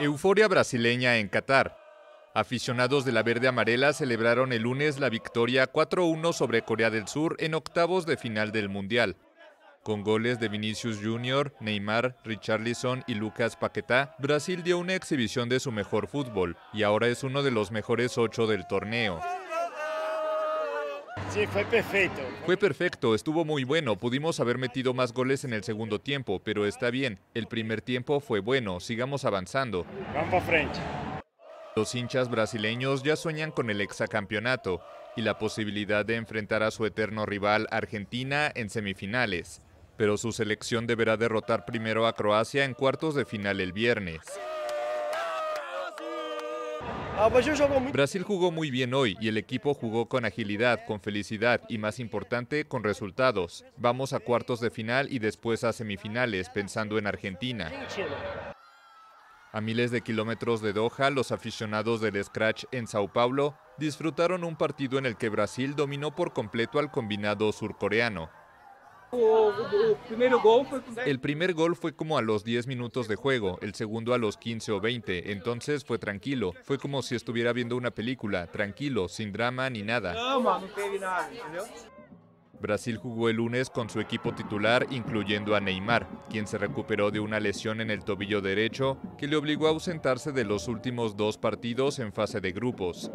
Euforia brasileña en Qatar. Aficionados de la verde amarela celebraron el lunes la victoria 4-1 sobre Corea del Sur en octavos de final del Mundial. Con goles de Vinicius Jr., Neymar, Richarlison y Lucas Paquetá, Brasil dio una exhibición de su mejor fútbol y ahora es uno de los mejores ocho del torneo. Sí, fue perfecto. Fue perfecto, estuvo muy bueno. Pudimos haber metido más goles en el segundo tiempo, pero está bien. El primer tiempo fue bueno, sigamos avanzando. Los hinchas brasileños ya sueñan con el hexacampeonato y la posibilidad de enfrentar a su eterno rival Argentina en semifinales. Pero su selección deberá derrotar primero a Croacia en cuartos de final el viernes. Ah, pues Brasil jugó muy bien hoy y el equipo jugó con agilidad, con felicidad y más importante, con resultados. Vamos a cuartos de final y después a semifinales, pensando en Argentina. A miles de kilómetros de Doha, los aficionados del Scratch en Sao Paulo disfrutaron un partido en el que Brasil dominó por completo al combinado surcoreano. El primer gol fue como a los 10 minutos de juego, el segundo a los 15 o 20, entonces fue tranquilo, fue como si estuviera viendo una película, tranquilo, sin drama ni nada. Brasil jugó el lunes con su equipo titular, incluyendo a Neymar, quien se recuperó de una lesión en el tobillo derecho que le obligó a ausentarse de los últimos dos partidos en fase de grupos.